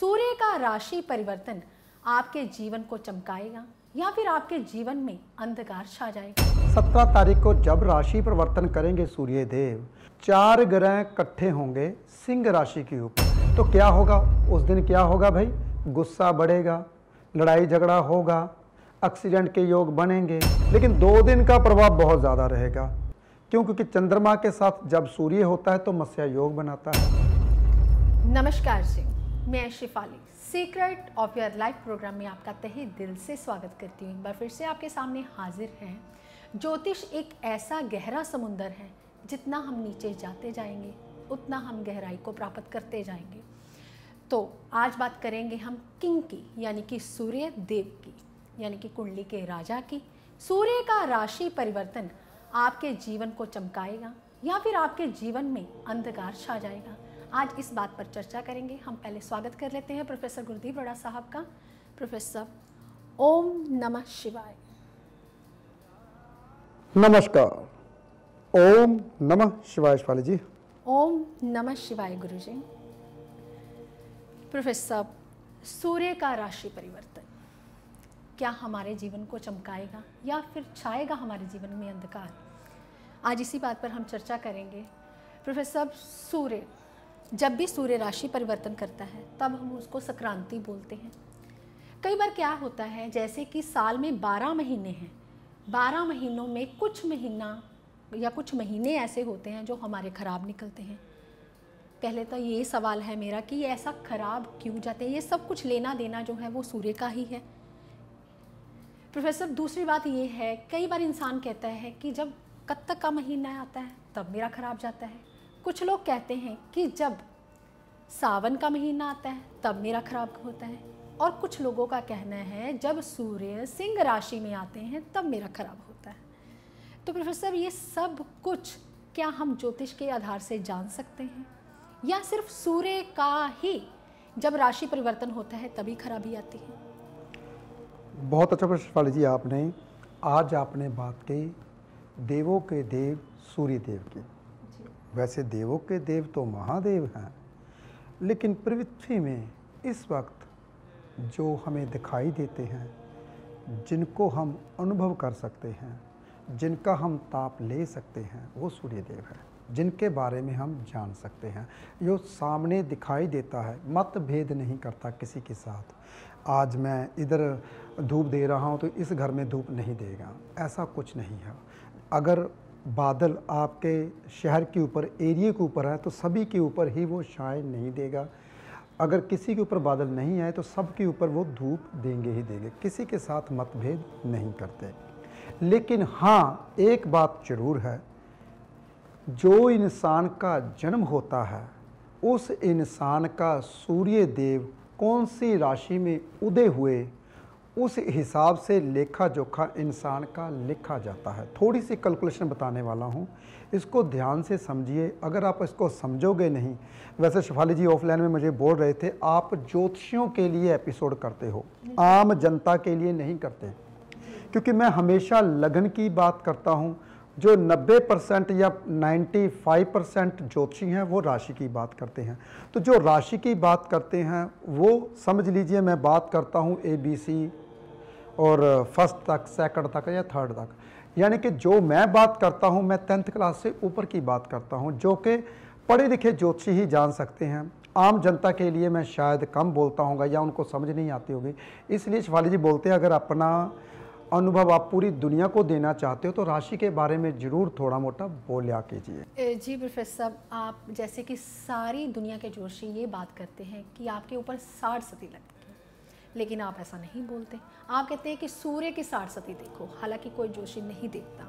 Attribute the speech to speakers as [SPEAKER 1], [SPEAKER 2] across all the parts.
[SPEAKER 1] सूर्य का राशि परिवर्तन आपके जीवन को चमकाएगा या फिर आपके जीवन में अंधकार छा जाएगा
[SPEAKER 2] सत्रह तारीख को जब राशि परिवर्तन करेंगे सूर्य देव चार ग्रह इकट्ठे होंगे सिंह राशि के ऊपर तो क्या होगा उस दिन क्या होगा भाई गुस्सा बढ़ेगा लड़ाई झगड़ा होगा एक्सीडेंट के योग बनेंगे लेकिन दो दिन का प्रभाव बहुत ज़्यादा रहेगा क्यों क्योंकि चंद्रमा के साथ जब सूर्य होता है तो मत्स्य योग बनाता है
[SPEAKER 1] नमस्कार जी मैं Shifali secret of your life programme में आपका तहे दिल से स्वागत करती हूँ एक बार फिर से आपके सामने हाजिर हैं ज्योतिष एक ऐसा गहरा समुंदर है जितना हम नीचे जाते जाएंगे उतना हम गहराई को प्राप्त करते जाएंगे तो आज बात करेंगे हम किंग की यानी कि सूर्य देव की यानी कि कुंडली के राजा की सूर्य का राशि परिवर्तन आपके जीवन को चमकाएगा या फिर आपके जीवन में अंधकार छा जाएगा आज इस बात पर चर्चा करेंगे हम पहले स्वागत कर लेते हैं प्रोफेसर गुरदीप रोड़ा साहब का प्रोफेसर ओम नमः शिवाय
[SPEAKER 2] नमस्कार ओम नमः शिवाय शिवाली जी
[SPEAKER 1] ओम नमः शिवाय गुरु जी प्रोफेसर सूर्य का राशि परिवर्तन क्या हमारे जीवन को चमकाएगा या फिर छाएगा हमारे जीवन में अंधकार आज इसी बात पर हम चर्चा करेंगे प्रोफेसर सूर्य जब भी सूर्य राशि परिवर्तन करता है तब हम उसको संक्रांति बोलते हैं कई बार क्या होता है जैसे कि साल में बारह महीने हैं बारह महीनों में कुछ महीना या कुछ महीने ऐसे होते हैं जो हमारे ख़राब निकलते हैं पहले तो ये सवाल है मेरा कि ये ऐसा ख़राब क्यों जाते हैं ये सब कुछ लेना देना जो है वो सूर्य का ही है प्रोफेसर दूसरी बात ये है कई बार इंसान कहता है कि जब कत्तक का महीना आता है तब मेरा ख़राब जाता है कुछ लोग कहते हैं कि जब सावन का महीना आता है तब मेरा खराब होता है और कुछ लोगों का कहना है जब सूर्य सिंह राशि में आते हैं तब मेरा खराब होता है तो प्रोफेसर ये सब कुछ क्या हम ज्योतिष के आधार से जान सकते हैं या सिर्फ सूर्य का ही जब राशि परिवर्तन होता है तभी खराबी आती है
[SPEAKER 2] बहुत अच्छा प्रश्न पाली जी आपने आज आपने बात की देवों के देव सूर्य देव की वैसे देवों के देव तो महादेव हैं लेकिन पृथ्वी में इस वक्त जो हमें दिखाई देते हैं जिनको हम अनुभव कर सकते हैं जिनका हम ताप ले सकते हैं वो सूर्य देव है जिनके बारे में हम जान सकते हैं जो सामने दिखाई देता है मतभेद नहीं करता किसी के साथ आज मैं इधर धूप दे रहा हूँ तो इस घर में धूप नहीं देगा ऐसा कुछ नहीं है अगर बादल आपके शहर के ऊपर एरिए के ऊपर है तो सभी के ऊपर ही वो शाइन नहीं देगा अगर किसी के ऊपर बादल नहीं आए तो सब के ऊपर वो धूप देंगे ही देंगे किसी के साथ मतभेद नहीं करते लेकिन हाँ एक बात जरूर है जो इंसान का जन्म होता है उस इंसान का सूर्य देव कौन सी राशि में उदय हुए उस हिसाब से लेखा जोखा इंसान का लिखा जाता है थोड़ी सी कैलकुलेशन बताने वाला हूँ इसको ध्यान से समझिए अगर आप इसको समझोगे नहीं वैसे शिफाली जी ऑफलाइन में मुझे बोल रहे थे आप ज्योतिषियों के लिए एपिसोड करते हो आम जनता के लिए नहीं करते क्योंकि मैं हमेशा लगन की बात करता हूँ जो 90 परसेंट या 95 परसेंट ज्योतिषी हैं वो राशि की बात करते हैं तो जो राशि की बात करते हैं वो समझ लीजिए मैं बात करता हूँ ए बी सी और फर्स्ट तक सेकंड तक या थर्ड तक यानी कि जो मैं बात करता हूँ मैं टेंथ क्लास से ऊपर की बात करता हूँ जो कि पढ़े लिखे ज्योतिषी ही जान सकते हैं आम जनता के लिए मैं शायद कम बोलता हूँ या उनको समझ नहीं आती होगी इसलिए शिवाली जी बोलते हैं अगर अपना अनुभव आप पूरी दुनिया को देना चाहते हो तो राशि के बारे में जरूर थोड़ा मोटा बोलिया कीजिए
[SPEAKER 1] जी प्रोफेसर साहब आप जैसे कि सारी दुनिया के जोशी ये बात करते हैं कि आपके ऊपर साठ सती लगती लेकिन आप ऐसा नहीं बोलते आप कहते हैं कि सूर्य की सारसती देखो हालांकि कोई जोशी नहीं देखता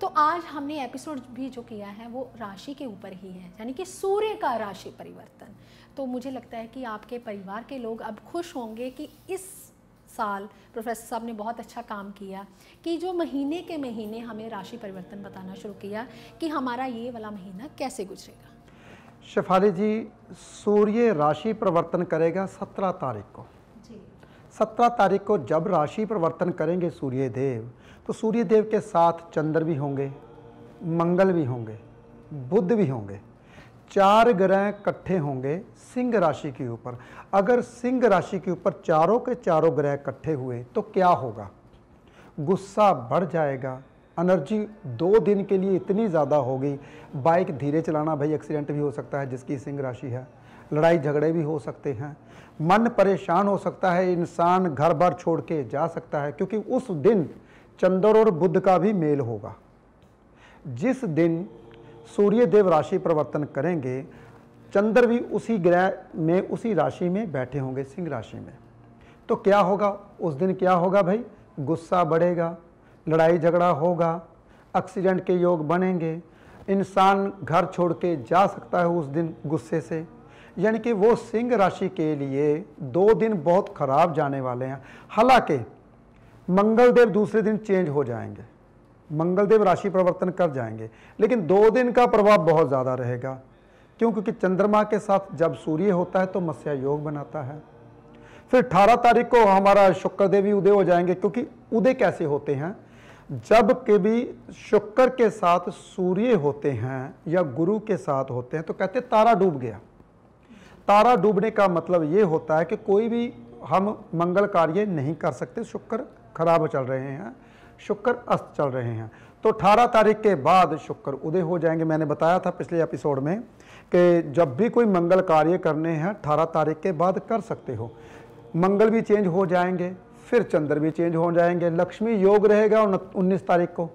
[SPEAKER 1] तो आज हमने एपिसोड भी जो किया है वो राशि के ऊपर ही है यानी कि सूर्य का राशि परिवर्तन तो मुझे लगता है कि आपके परिवार के लोग अब खुश होंगे कि इस साल प्रोफेसर साहब ने बहुत अच्छा काम किया कि जो महीने के महीने हमें राशि परिवर्तन बताना शुरू किया कि हमारा ये वाला महीना कैसे गुजरेगा
[SPEAKER 2] शेफाली जी सूर्य राशि परिवर्तन करेगा सत्रह तारीख को सत्रह तारीख को जब राशि परिवर्तन करेंगे सूर्य देव तो सूर्य देव के साथ चंद्र भी होंगे मंगल भी होंगे बुद्ध भी होंगे चार ग्रह इकट्ठे होंगे सिंह राशि के ऊपर अगर सिंह राशि के ऊपर चारों के चारों ग्रह इकट्ठे हुए तो क्या होगा गुस्सा बढ़ जाएगा एनर्जी दो दिन के लिए इतनी ज़्यादा होगी बाइक धीरे चलाना भाई एक्सीडेंट भी हो सकता है जिसकी सिंह राशि है लड़ाई झगड़े भी हो सकते हैं मन परेशान हो सकता है इंसान घर बार छोड़ के जा सकता है क्योंकि उस दिन चंद्र और बुद्ध का भी मेल होगा जिस दिन सूर्य देव राशि परिवर्तन करेंगे चंद्र भी उसी ग्रह में उसी राशि में बैठे होंगे सिंह राशि में तो क्या होगा उस दिन क्या होगा भाई गुस्सा बढ़ेगा लड़ाई झगड़ा होगा एक्सीडेंट के योग बनेंगे इंसान घर छोड़ के जा सकता है उस दिन गुस्से से यानी कि वो सिंह राशि के लिए दो दिन बहुत खराब जाने वाले हैं हालांकि मंगलदेव दूसरे दिन चेंज हो जाएंगे मंगलदेव राशि परिवर्तन कर जाएंगे लेकिन दो दिन का प्रभाव बहुत ज़्यादा रहेगा क्यों क्योंकि चंद्रमा के साथ जब सूर्य होता है तो मत्स्या योग बनाता है फिर अठारह तारीख को हमारा शुक्र देवी उदय हो जाएंगे क्योंकि उदय कैसे होते हैं जब के भी शुक्र के साथ सूर्य होते हैं या गुरु के साथ होते हैं तो कहते तारा डूब गया तारा डूबने का मतलब ये होता है कि कोई भी हम मंगल कार्य नहीं कर सकते शुक्र खराब चल रहे हैं शुक्र अस्त चल रहे हैं तो 18 तारीख के बाद शुक्र उदय हो जाएंगे मैंने बताया था पिछले एपिसोड में कि जब भी कोई मंगल कार्य करने हैं 18 तारीख के बाद कर सकते हो मंगल भी चेंज हो जाएंगे फिर चंद्र भी चेंज हो जाएंगे लक्ष्मी योग रहेगा उन्नीस तारीख को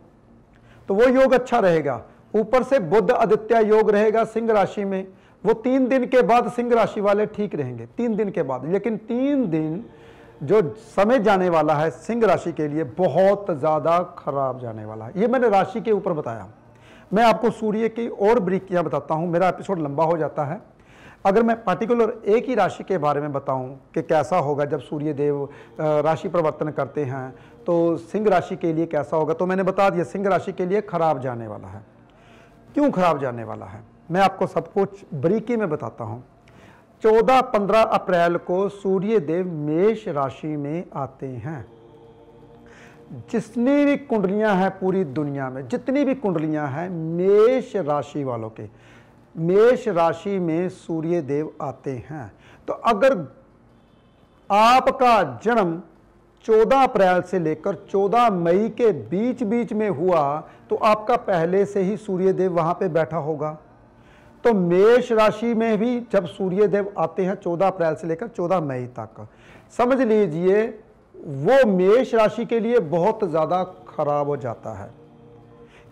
[SPEAKER 2] तो वो योग अच्छा रहेगा ऊपर से बुद्ध आदित्य योग रहेगा सिंह राशि में वो तीन दिन के बाद सिंह राशि वाले ठीक रहेंगे तीन दिन के बाद लेकिन तीन दिन जो समय जाने वाला है सिंह राशि के लिए बहुत ज़्यादा खराब जाने वाला है ये मैंने राशि के ऊपर बताया मैं आपको सूर्य की और ब्रिकियाँ बताता हूँ मेरा एपिसोड लंबा हो जाता है अगर मैं पर्टिकुलर एक ही राशि के बारे में बताऊं कि कैसा होगा जब सूर्य देव राशि परिवर्तन करते हैं तो सिंह राशि के लिए कैसा होगा तो मैंने बता दिया सिंह राशि के लिए खराब जाने वाला है क्यों खराब जाने वाला है मैं आपको सब कुछ बरीकी में बताता हूँ 14-15 अप्रैल को सूर्य देव मेष राशि में आते हैं जितनी भी कुंडलियां हैं पूरी दुनिया में जितनी भी कुंडलियां हैं मेष राशि वालों के मेष राशि में सूर्य देव आते हैं तो अगर आपका जन्म 14 अप्रैल से लेकर 14 मई के बीच बीच में हुआ तो आपका पहले से ही सूर्य देव वहाँ पे बैठा होगा तो मेष राशि में भी जब सूर्य देव आते हैं 14 अप्रैल से लेकर 14 मई तक समझ लीजिए वो मेष राशि के लिए बहुत ज़्यादा खराब हो जाता है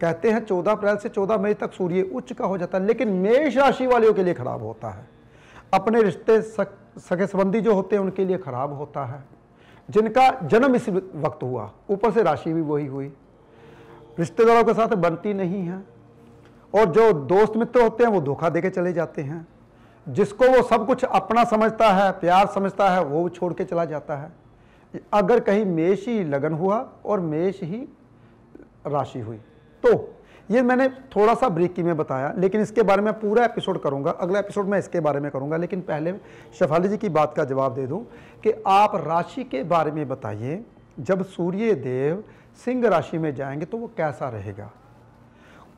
[SPEAKER 2] कहते हैं 14 अप्रैल से 14 मई तक सूर्य उच्च का हो जाता है लेकिन मेष राशि वालों के लिए खराब होता है अपने रिश्ते सगे संबंधी जो होते हैं उनके लिए खराब होता है जिनका जन्म इस वक्त हुआ ऊपर से राशि भी वही हुई रिश्तेदारों के साथ बनती नहीं है और जो दोस्त मित्र होते हैं वो धोखा दे के चले जाते हैं जिसको वो सब कुछ अपना समझता है प्यार समझता है वो छोड़ के चला जाता है अगर कहीं मेष ही लगन हुआ और मेष ही राशि हुई तो ये मैंने थोड़ा सा ब्रेकी में बताया लेकिन इसके बारे में पूरा एपिसोड करूंगा अगला एपिसोड मैं इसके बारे में करूंगा लेकिन पहले शेफाली जी की बात का जवाब दे दूं कि आप राशि के बारे में बताइए जब सूर्य देव सिंह राशि में जाएंगे तो वो कैसा रहेगा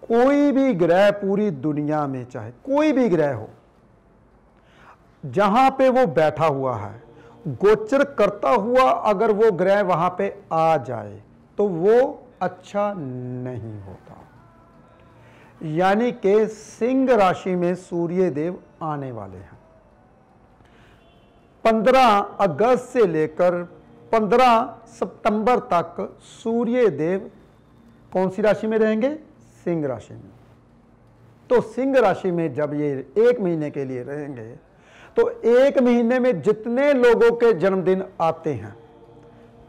[SPEAKER 2] कोई भी ग्रह पूरी दुनिया में चाहे कोई भी ग्रह हो जहां पे वो बैठा हुआ है गोचर करता हुआ अगर वो ग्रह वहां पे आ जाए तो वो अच्छा नहीं होता यानी के सिंह राशि में सूर्य देव आने वाले हैं 15 अगस्त से लेकर 15 सितंबर तक सूर्य देव कौन सी राशि में रहेंगे सिंह राशि में तो सिंह राशि में जब ये एक महीने के लिए रहेंगे तो एक महीने में जितने लोगों के जन्मदिन आते हैं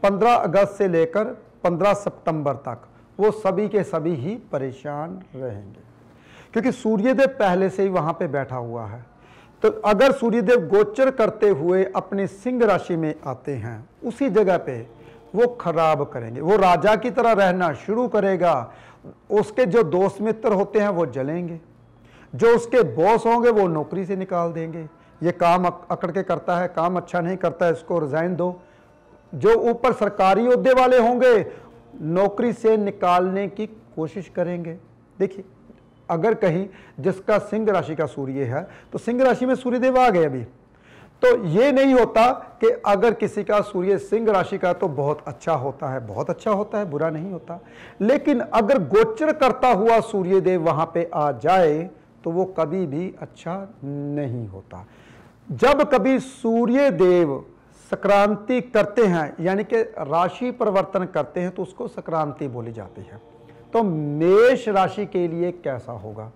[SPEAKER 2] 15 अगस्त से लेकर 15 सितंबर तक वो सभी के सभी ही परेशान रहेंगे क्योंकि सूर्यदेव पहले से ही वहाँ पे बैठा हुआ है तो अगर सूर्यदेव गोचर करते हुए अपने सिंह राशि में आते हैं उसी जगह पे वो खराब करेंगे वो राजा की तरह रहना शुरू करेगा उसके जो दोस्त मित्र होते हैं वो जलेंगे जो उसके बॉस होंगे वो नौकरी से निकाल देंगे ये काम अकड़ के करता है काम अच्छा नहीं करता है इसको रिज़ाइन दो जो ऊपर सरकारी अहदे वाले होंगे नौकरी से निकालने की कोशिश करेंगे देखिए अगर कहीं जिसका सिंह राशि का सूर्य है तो सिंह राशि में सूर्यदेव आ गए अभी तो ये नहीं होता कि अगर किसी का सूर्य सिंह राशि का तो बहुत अच्छा होता है बहुत अच्छा होता है बुरा नहीं होता लेकिन अगर गोचर करता हुआ सूर्य देव वहाँ पे आ जाए तो वो कभी भी अच्छा नहीं होता जब कभी सूर्य देव सक्रांति करते हैं यानी कि राशि परिवर्तन करते हैं तो उसको सक्रांति बोली जाती है तो मेष राशि के लिए कैसा होगा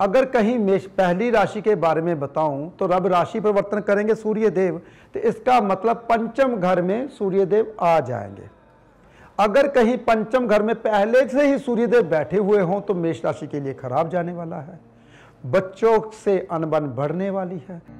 [SPEAKER 2] अगर कहीं मेष पहली राशि के बारे में बताऊं तो रब राशि परिवर्तन करेंगे सूर्य देव तो इसका मतलब पंचम घर में सूर्य देव आ जाएंगे अगर कहीं पंचम घर में पहले से ही सूर्यदेव बैठे हुए हों तो मेष राशि के लिए खराब जाने वाला है बच्चों से अनबन बढ़ने वाली है